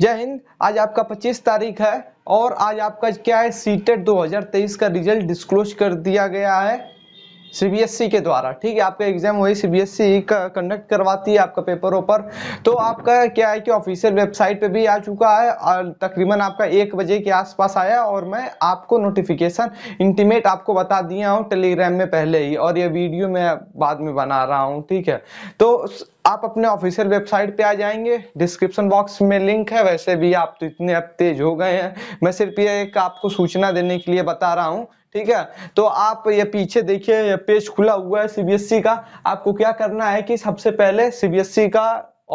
जय हिंद आज आपका 25 तारीख है और आज आपका क्या है सीटेट 2023 का रिजल्ट डिस्क्लोज कर दिया गया है सीबीएसई e के द्वारा ठीक है आपका एग्जाम वही सीबीएसई e कंडक्ट करवाती है आपका पेपरों पर तो आपका क्या है कि ऑफिशियल वेबसाइट पे भी आ चुका है और तकरीबन आपका एक बजे के आसपास आया और मैं आपको नोटिफिकेशन इंटीमेट आपको बता दिया हूँ टेलीग्राम में पहले ही और ये वीडियो मैं बाद में बना रहा हूँ ठीक है तो आप अपने ऑफिशियल वेबसाइट पे आ जाएंगे डिस्क्रिप्शन बॉक्स में लिंक है वैसे भी आप तो इतने अब तेज हो गए हैं मैं सिर्फ ये एक आपको सूचना देने के लिए बता रहा हूँ ठीक है तो आप ये पीछे देखिए पेज खुला हुआ है सीबीएसई e का आपको क्या करना है कि सबसे पहले सीबीएसई e का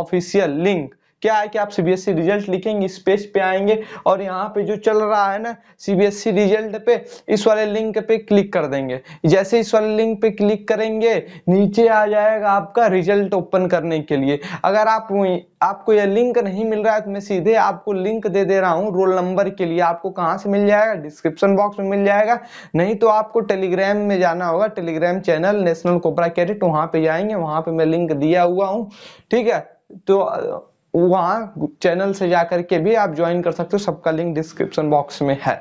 ऑफिशियल लिंक क्या है कि आप सीबीएसई रिजल्ट e लिखेंगे इस पेज पे आएंगे और यहाँ पे जो चल रहा है ना सीबीएसई रिजल्ट e पे इस वाले लिंक पे क्लिक कर देंगे जैसे इस वाले लिंक पे क्लिक करेंगे नीचे आ जाएगा आपका रिजल्ट ओपन करने के लिए अगर आप आपको यह लिंक नहीं मिल रहा है तो मैं सीधे आपको लिंक दे दे रहा हूँ रोल नंबर के लिए आपको कहाँ से मिल जाएगा डिस्क्रिप्शन बॉक्स में मिल जाएगा नहीं तो आपको टेलीग्राम में जाना होगा Telegram channel national corps cadet वहाँ पे जाएंगे वहाँ पे मैं लिंक दिया हुआ हूँ ठीक है तो वहाँ चैनल से जाकर के भी आप ज्वाइन कर सकते हो सबका लिंक डिस्क्रिप्शन बॉक्स में है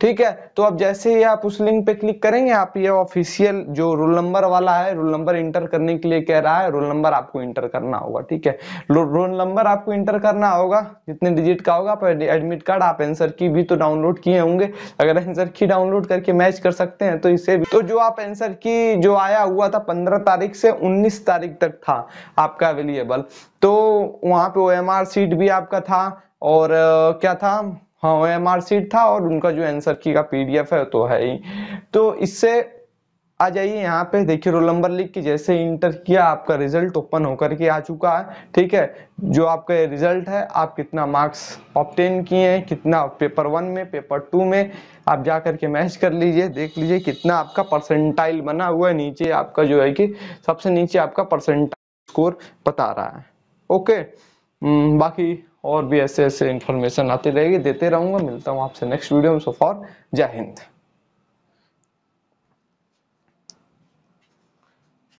ठीक है तो अब जैसे ही आप उस लिंक पे क्लिक करेंगे आप ये ऑफिशियल जो रोल नंबर वाला है रोल नंबर इंटर करने के लिए कह रहा है रोल नंबर आपको इंटर करना होगा ठीक है रोल नंबर आपको इंटर करना होगा जितने डिजिट का होगा एडमिट कार्ड आप एंसर की भी तो डाउनलोड किए होंगे अगर एंसर की डाउनलोड करके मैच कर सकते हैं तो इसे भी तो जो आप एंसर की जो आया हुआ था पंद्रह तारीख से उन्नीस तारीख तक था आपका अवेलेबल तो वहाँ पे एम आर सीट भी आपका था और uh, क्या था हाँ ओ एम आर सीट था और उनका जो आंसर की का पीडीएफ है तो है ही तो इससे आ जाइए यहाँ पे देखिए रोल नंबर लिख के जैसे इंटर किया आपका रिजल्ट ओपन होकर के आ चुका है ठीक है जो आपका रिजल्ट है आप कितना मार्क्स ऑप्टेन किए हैं कितना पेपर वन में पेपर टू में आप जा करके मैच कर लीजिए देख लीजिए कितना आपका परसेंटाइल बना हुआ है नीचे आपका जो है कि सबसे नीचे आपका परसेंटाइल स्कोर बता रहा है ओके हम्म, बाकी और भी ऐसे ऐसे इन्फॉर्मेशन आती रहेगी देते रहूँगा मिलता हूँ आपसे नेक्स्ट वीडियो में सो फॉर जय हिंद